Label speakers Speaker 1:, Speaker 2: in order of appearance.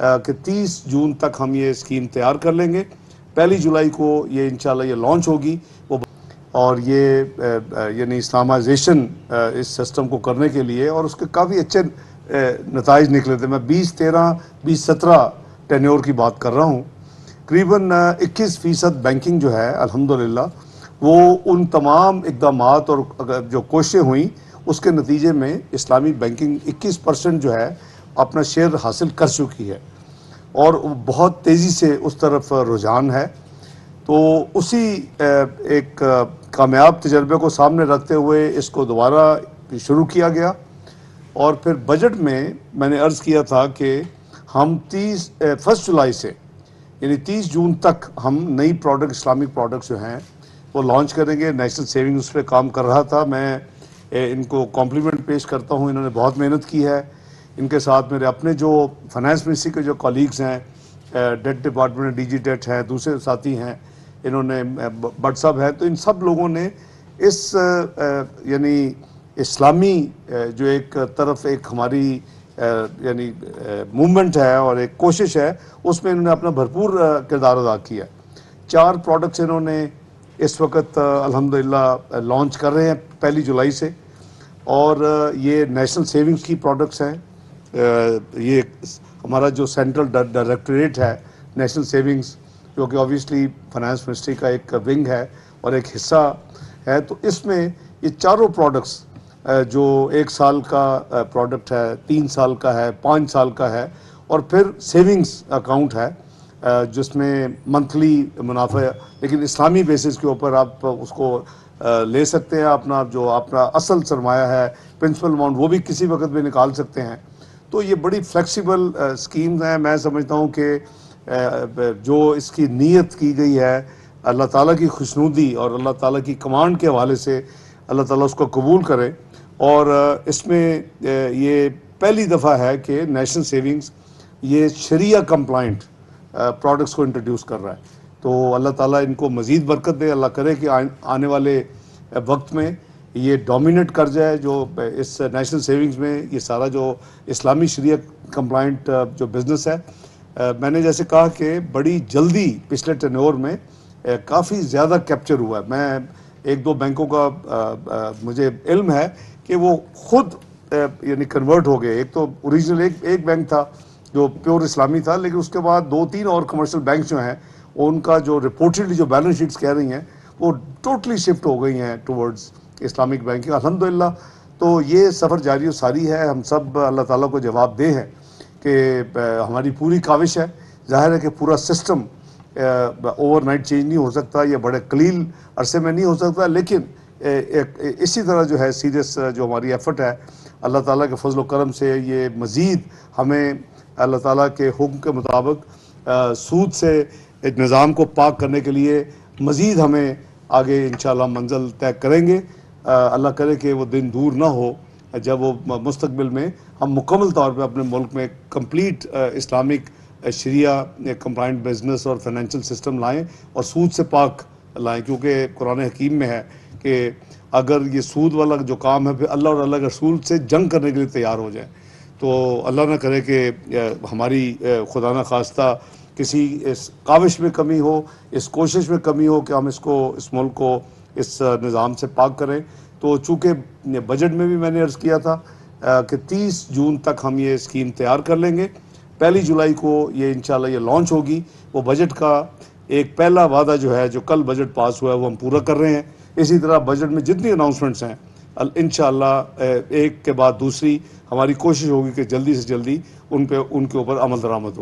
Speaker 1: कि तीस जून तक हम ये स्कीम तैयार कर लेंगे पहली जुलाई को ये इनशाला ये लॉन्च होगी वो और ये यानी इस्लामाइजेशन इस सिस्टम को करने के लिए और उसके काफ़ी अच्छे नतज निकले थे मैं बीस तेरह बीस सत्रह टेन्योर की बात कर रहा हूँ करीबन इक्कीस फ़ीसद बैंकिंग जो है अल्हम्दुलिल्लाह वो उन तमाम इकदाम और जो कोशिशें हुई उसके नतीजे में इस्लामी बैंकिंग इक्कीस परसेंट जो है अपना शेयर हासिल कर चुकी है और बहुत तेज़ी से उस तरफ रुझान है तो उसी एक कामयाब तजर्बे को सामने रखते हुए इसको दोबारा शुरू किया गया और फिर बजट में मैंने अर्ज़ किया था कि हम तीस फर्स्ट जुलाई से यानी तीस जून तक हम नई प्रोडक्ट इस्लामिक प्रोडक्ट्स जो हैं वो लॉन्च करेंगे नेशनल सेविंग उस पर काम कर रहा था मैं इनको कॉम्प्लीमेंट पेश करता हूँ इन्होंने बहुत मेहनत की है इनके साथ मेरे अपने जो फाइनेंस मिनिस्ट्री के जो कॉलीग्स हैं that department D G that हैं दूसरे साथी हैं इन्होंने बट है तो इन सब लोगों ने इस यानी इस्लामी जो एक तरफ एक हमारी यानी मूवमेंट है और एक कोशिश है उसमें इन्होंने अपना भरपूर किरदार अदा किया चार प्रोडक्ट्स इन्होंने इस वक्त अल्हम्दुलिल्लाह लॉन्च कर रहे हैं पहली जुलाई से और ये नेशनल सेविंग्स की प्रोडक्ट्स हैं ये हमारा जो सेंट्रल डायरेक्टोरेट है नेशनल सेविंग्स जो कि ऑब्वियसली फाइनेंस मिनिस्ट्री का एक विंग है और एक हिस्सा है तो इसमें ये चारों प्रोडक्ट्स जो एक साल का प्रोडक्ट है तीन साल का है पाँच साल का है और फिर सेविंग्स अकाउंट है जिसमें मंथली मुनाफा लेकिन इस्लामी बेसिस के ऊपर आप उसको ले सकते हैं अपना जो अपना असल सरमाया है प्रिंसिपल अमाउंट वो भी किसी वक्त भी निकाल सकते हैं तो ये बड़ी फ्लेक्सिबल स्कीम uh, हैं मैं समझता हूँ कि uh, uh, जो इसकी नीयत की गई है अल्लाह ताला की खुशनूदी और अल्लाह ताला की कमांड के हवाले से अल्लाह ताला उसको कबूल करे और इसमें ये पहली दफ़ा है कि नेशनल सेविंग्स ये शरिया कंप्लाइंट प्रोडक्ट्स को इंट्रोड्यूस कर रहा है तो अल्लाह ताला इनको मज़ीद बरकत दे अल्लाह करे कि आने वाले वक्त में ये डोमिनेट कर्ज है जो इस नेशनल सेविंग्स में ये सारा जो इस्लामी शरीय कंप्लाइंट जो बिज़नेस है मैंने जैसे कहा कि बड़ी जल्दी पिछले टनोर में काफ़ी ज़्यादा कैप्चर हुआ है मैं एक दो बैंकों का आ, आ, मुझे इल्म है कि वो खुद यानी कन्वर्ट हो गए एक तो ओरिजिनल एक एक बैंक था जो प्योर इस्लामी था लेकिन उसके बाद दो तीन और कमर्शियल बैंक जो हैं उनका जो रिपोर्टेडली जो बैलेंस शीट्स कह रही हैं वो टोटली शिफ्ट हो गई हैं टूवर्ड्स इस्लामिक बैंकिंग अलहमदिल्ला तो ये सफ़र जारी और सारी है हम सब अल्लाह ताला को जवाब दे हैं कि हमारी पूरी काविश है जाहिर है कि पूरा सिस्टम ओवरनाइट चेंज नहीं हो सकता या बड़े कलील अरसे में नहीं हो सकता लेकिन एक इसी तरह जो है सीरियस जो हमारी एफर्ट है अल्लाह ताला के फजल करम से ये मज़ीद हमें अल्लाह ताला के हुक्म के मुताबिक सूद से निज़ाम को पाक करने के लिए मज़ीद हमें आगे इन मंजिल तय करेंगे अल्लाह करे कि वो दिन दूर ना हो जब वो मुस्तबिल में हम मुकम्मल तौर पर अपने मुल्क में complete Islamic Sharia compliant business और फाइनेंशियल सिस्टम लाएँ और सूद से पाक लाएँ क्योंकि कुरान हकीम में है कि अगर ये सूद वाला जो काम है फिर अल्लाह और अल्लाह के रसूल से जंग करने के लिए तैयार हो जाए तो अल्लाह ना करे कि हमारी खुदा न खास्ता किसी इस काविश में कमी हो इस कोशिश में कमी हो कि हम इसको इस मुल्क को इस निज़ाम से पाक करें तो चूँकि बजट में भी मैंने अर्ज़ किया था कि तीस जून तक हम ये स्कीम तैयार कर लेंगे पहली जुलाई को ये इंशाल्लाह ये लॉन्च होगी वो बजट का एक पहला वादा जो है जो कल बजट पास हुआ है वो हम पूरा कर रहे हैं इसी तरह बजट में जितनी अनाउंसमेंट्स हैं इन एक के बाद दूसरी हमारी कोशिश होगी कि जल्दी से जल्दी उन पे उनके ऊपर अमल दरामद हो